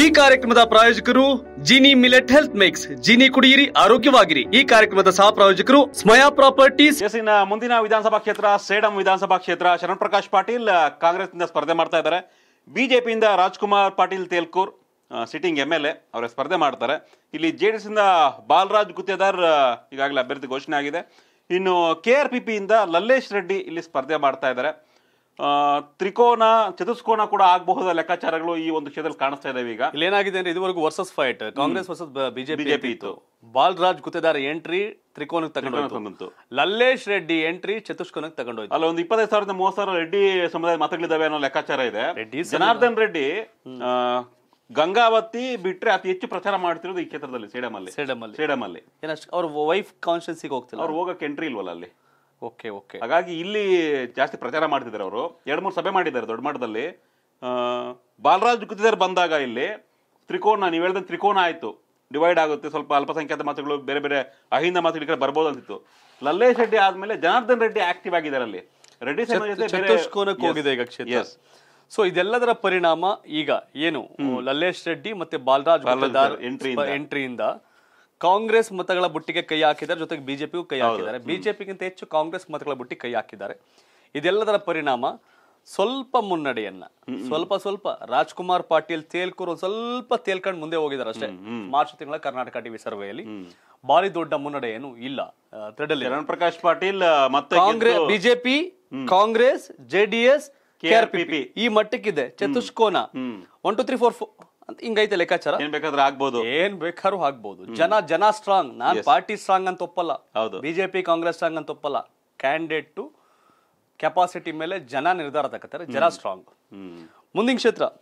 ಈ ಕಾರ್ಯಕ್ರಮದ ಪ್ರಾಯೋಜಕರು Gini millet health mix Gini ಕುಡಿಯಿರಿ ಆರೋಗ್ಯವಾಗಿರಿ ಈ ಕಾರ್ಯಕ್ರಮದ ಸಹ ಪ್ರಾಯೋಜಕರು ಸ್ಮಯಾ ಪ್ರಾಪರ್ಟೀಸ್ ಎಸ್ಸಿನ ಮುಂದಿನ ವಿಧಾನಸಭಾ ಕ್ಷೇತ್ರ ಸೇಡಂ ವಿಧಾನಸಭಾ ಕ್ಷೇತ್ರ ಶರಣ್ ಪ್ರಕಾಶ್ ಪಾಟೀಲ್ ಕಾಂಗ್ರೆಸ್ನಿಂದ ಸ್ಪರ್ಧೆ ಮಾಡ್ತಾ ಇದ್ದಾರೆ ಬಿಜೆಪಿಯಿಂದ Rajkumar Patil Telkur sitting M L A ಅವರ ಸ್ಪರ್ಧೆ ಮಾಡ್ತಾರೆ ಇಲ್ಲಿ ಜೆ ಡಿ ಎಸ್ ಇಂದ ಬಾಲರಾಜ್ ಗುತ್ತೇದಾರ್ ಈಗಾಗಲೇ ಅಭ್ಯರ್ಥಿ ಘೋಷಣೆ ಆಗಿದೆ ಇನ್ನು ಕೆ ಆರ್ ಪಿ ಪಿಯಿಂದ ಲಲ್ಲೇಶ್ ರೆಡ್ಡಿ ಇಲ್ಲಿ ಸ್ಪರ್ಧೆ ಮಾಡ್ತಾ ಇದ್ದಾರೆ ತ್ರಿಕೋನ ಚತುಷ್ಕೋನ ಕೂಡ ಆಗಬಹುದ ಲೆಕ್ಕಾಚಾರಗಳು ಈ ಒಂದು ಕ್ಷೇತ್ರದಲ್ಲಿ ಕಾಣಿಸ್ತಾ ಇದಾವೆ ಈಗ ಏನಾಗಿದೆ ಅಂದ್ರೆ ಇದುವರೆಗೂ versus fight Congress versus BJP BJP ಇತ್ತು ಬಾಲ್ರಾಜ್ ಗುತ್ತೇದಾರ್ ಎಂಟ್ರಿ ತ್ರಿಕೋನಕ್ಕೆ ತಗೊಂಡು ಲಲ್ಲೇಶ್ ರೆಡ್ಡಿ ಎಂಟ್ರಿ ಚತುಷ್ಕೋನಕ್ಕೆ ತಗೊಂಡು ಅಲ್ಲ ಒಂದು ಇಪ್ಪತ್ತೈದು ಸಾವಿರದ ಮೂವತ್ತು ಸಾವಿರ ರೆಡ್ಡಿ ಸಮುದಾಯ ಮತಗಳಿದ್ದಾವೆ ಅನ್ನೋ ಲೆಕ್ಕಾಚಾರ ಇದೆ ಜನಾರ್ದನ್ ರೆಡ್ಡಿ ಗಂಗಾವತಿ ಬಿಟ್ರೆ ಅತಿ ಹೆಚ್ಚು ಪ್ರಚಾರ ಮಾಡ್ತಿರೋದು ಈ ಕ್ಷೇತ್ರದಲ್ಲಿ ಸೇಡಮ್ ಅಲ್ಲಿ ಸೇಡಮ್ ಅಲ್ಲಿ ಏನಷ್ಟು ಅವ್ರ ವೈಫ್ ಕಾನ್ಸ್ಟೆನ್ಸಿಗೆ ಹೋಗ್ತಿಲ್ಲ ಅವ್ರು ಹೋಗಕ್ಕೆ ಎಂಟ್ರಿ ಇಲ್ವಲ್ಲ ಅಲ್ಲಿ ಓಕೆ ಓಕೆ ಹಾಗಾಗಿ ಇಲ್ಲಿ ಜಾಸ್ತಿ ಪ್ರಚಾರ ಮಾಡ್ತಿದ್ದಾರೆ ಅವರು ಎರಡು ಮೂರು ಸಭೆ ಮಾಡಿದ್ದಾರೆ ದೊಡ್ಡ ಮಟ್ಟದಲ್ಲಿ ಬಾಲರಾಜ್ ಗುತ್ತಿದ್ದಾರೆ ಬಂದಾಗ ಇಲ್ಲಿ ತ್ರಿಕೋನ ನೀವು ಹೇಳಿದ್ರೆ ತ್ರಿಕೋನ ಆಯಿತು ಡಿವೈಡ್ ಆಗುತ್ತೆ ಸ್ವಲ್ಪ ಅಲ್ಪಸಂಖ್ಯಾತ ಮಾತುಗಳು ಬೇರೆ ಬೇರೆ ಅಹಿಂದ ಮಾತುಗಳ ಕಡೆ ಬರ್ಬೋದು ಅಂತಿತ್ತು ಲಲ್ಲೇಶ್ ರೆಡ್ಡಿ ಆದಮೇಲೆ ಜನಾರ್ದನ್ ರೆಡ್ಡಿ ಆಕ್ಟಿವ್ ಆಗಿದ್ದಾರೆ ಅಲ್ಲಿ ರೆಡ್ಡಿ ಹೋಗಿದೆ ಈಗ ಸೊ ಇದೆಲ್ಲದರ ಪರಿಣಾಮ ಈಗ ಏನು ಲಲ್ಲೇಶ್ ರೆಡ್ಡಿ ಮತ್ತೆ ಬಾಲರಾಜ್ ಎಂಟ್ರಿಯಿಂದ ಕಾಂಗ್ರೆಸ್ ಮತಗಳ ಬುಟ್ಟಿಗೆ ಕೈ ಹಾಕಿದ್ದಾರೆ ಜೊತೆಗೆ ಬಿಜೆಪಿಗೂ ಕೈ ಹಾಕಿದ್ದಾರೆ ಬಿಜೆಪಿಗಿಂತ ಹೆಚ್ಚು ಕಾಂಗ್ರೆಸ್ ಮತಗಳ ಬುಟ್ಟಿ ಕೈ ಹಾಕಿದ್ದಾರೆ ಇದೆಲ್ಲದರ ಪರಿಣಾಮ ಸ್ವಲ್ಪ ಮುನ್ನಡೆಯನ್ನ ಸ್ವಲ್ಪ ಸ್ವಲ್ಪ ರಾಜ್ಕುಮಾರ್ ಪಾಟೀಲ್ ತೇಲ್ಕೂರು ಸ್ವಲ್ಪ ತೇಲ್ಕಂಡ್ ಮುಂದೆ ಹೋಗಿದ್ದಾರೆ ಅಷ್ಟೇ ಮಾರ್ಚ್ ತಿಂಗಳ ಕರ್ನಾಟಕ ಟಿವಿ ಸರ್ವೆಯಲ್ಲಿ ಭಾರಿ ದೊಡ್ಡ ಮುನ್ನಡೆ ಏನು ಇಲ್ಲ ಪ್ರಕಾಶ್ ಪಾಟೀಲ್ ಮತ್ತೆ Congress BJP Congress JDS KRPP ಈ ಮಟ್ಟಕ್ಕಿದೆ ಚತುಷ್ಕೋನ one two three four four ಅಂತ ಹಿಂಗೈತೆ ಲೆಕ್ಕಾಚಾರ ಏನ್ ಬೇಕಾದ್ರೂ ಆಗ್ಬೋದು ಏನ್ ಬೇಕಾದ್ರೂ ಆಗ್ಬೋದು ಜನ ಜನ ಸ್ಟ್ರಾಂಗ್ ನಾನ್ ಪಾರ್ಟಿ ಸ್ಟ್ರಾಂಗ್ ಅಂತ ಒಪ್ಪಲ್ಲ ಹೌದು ಬಿಜೆಪಿ ಕಾಂಗ್ರೆಸ್ ಸ್ಟ್ರಾಂಗ್ ಅಂತ ಒಪ್ಪಲ್ಲ ಕ್ಯಾಂಡಿಡೇಟ್ ಟು ಕೆಪಾಸಿಟಿ ಮೇಲೆ ಜನ ನಿರ್ಧಾರ ತಗೋತಾರೆ ಜನ ಸ್ಟ್ರಾಂಗ್ ಮುಂದಿನ ಕ್ಷೇತ್ರ